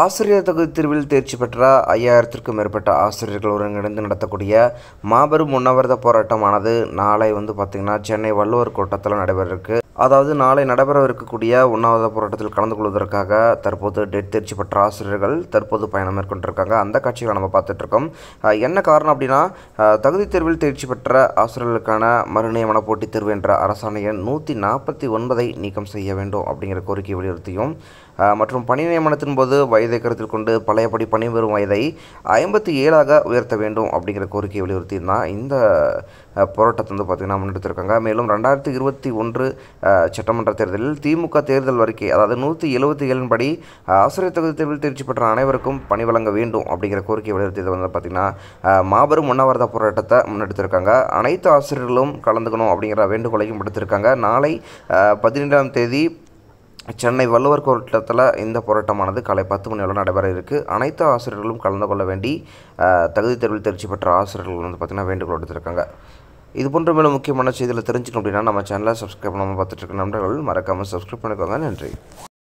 ஆசிரியர் தகுதி தேர்வில் தேர்ச்சி பெற்ற ஐயாயிரத்திற்கும் மேற்பட்ட ஆசிரியர்கள் ஒருங்கிணைந்து நடத்தக்கூடிய மாபெரும் உண்ணாவிரத போராட்டமானது நாளை வந்து பார்த்திங்கன்னா சென்னை வள்ளுவர் கோட்டத்தில் நடைபெறருக்கு அதாவது நாளை நடைபெறவிருக்கக்கூடிய உண்ணாவிரத போராட்டத்தில் கலந்து கொள்வதற்காக தற்போது டெட் தேர்ச்சி பெற்ற ஆசிரியர்கள் தற்போது பயணம் மேற்கொண்டிருக்காங்க அந்த காட்சிகளை நம்ம பார்த்துட்ருக்கோம் என்ன காரணம் அப்படின்னா தகுதி தேர்வில் தேர்ச்சி பெற்ற ஆசிரியர்களுக்கான மறுநியமன போட்டித் தேர்வு என்ற அரசாணையை நூற்றி நாற்பத்தி ஒன்பதை நீக்கம் செய்ய வேண்டும் அப்படிங்கிற கோரிக்கை வலியுறுத்தியும் மற்றும் பணி நியமனத்தின் போது வயதை கருத்தில் கொண்டு பழையபடி பணிபெறும் வயதை ஐம்பத்தி ஏழாக உயர்த்த வேண்டும் அப்படிங்கிற கோரிக்கையை வலியுறுத்தி தான் இந்த போராட்டத்தை வந்து பார்த்திங்கன்னா முன்னெடுத்திருக்காங்க மேலும் ரெண்டாயிரத்தி இருபத்தி ஒன்று சட்டமன்ற தேர்தலில் திமுக தேர்தல் வரிக்கை அதாவது நூற்றி எழுபத்தி ஏழின்படி ஆசிரியர் தொகுதி தேர்வில் தேர்ச்சி பெற்ற அனைவருக்கும் பணி வழங்க வேண்டும் அப்படிங்கிற கோரிக்கை வலியுறுத்தியது வந்து பார்த்திங்கன்னா மாபெரும் உண்ணாவிரத போராட்டத்தை முன்னெடுத்திருக்காங்க அனைத்து ஆசிரியர்களும் கலந்துக்கணும் அப்படிங்கிற வேண்டுகோளையும் விடுத்திருக்காங்க நாளை பதினெட்டாம் தேதி சென்னை வள்ளுவர் கோட்டத்தில் இந்த போராட்டமானது காலை பத்து மணி அளவில் நடைபெற இருக்குது அனைத்து ஆசிரியர்களும் கலந்து கொள்ள வேண்டி தகுதி தேர்வில் தேர்ச்சி பெற்ற ஆசிரியர்கள் வந்து பார்த்திங்கன்னா வேண்டுகோள் எடுத்திருக்காங்க இது போன்ற மேலும் முக்கியமான செய்திகளை தெரிஞ்சுக்கணும் அப்படின்னா நம்ம சேனலை சப்ஸ்கிரைப் பண்ணாமல் பார்த்துட்டு இருக்க நண்பர்கள் மறக்காமல் சப்ஸ்கிரைப் பண்ணிக்கோங்க நன்றி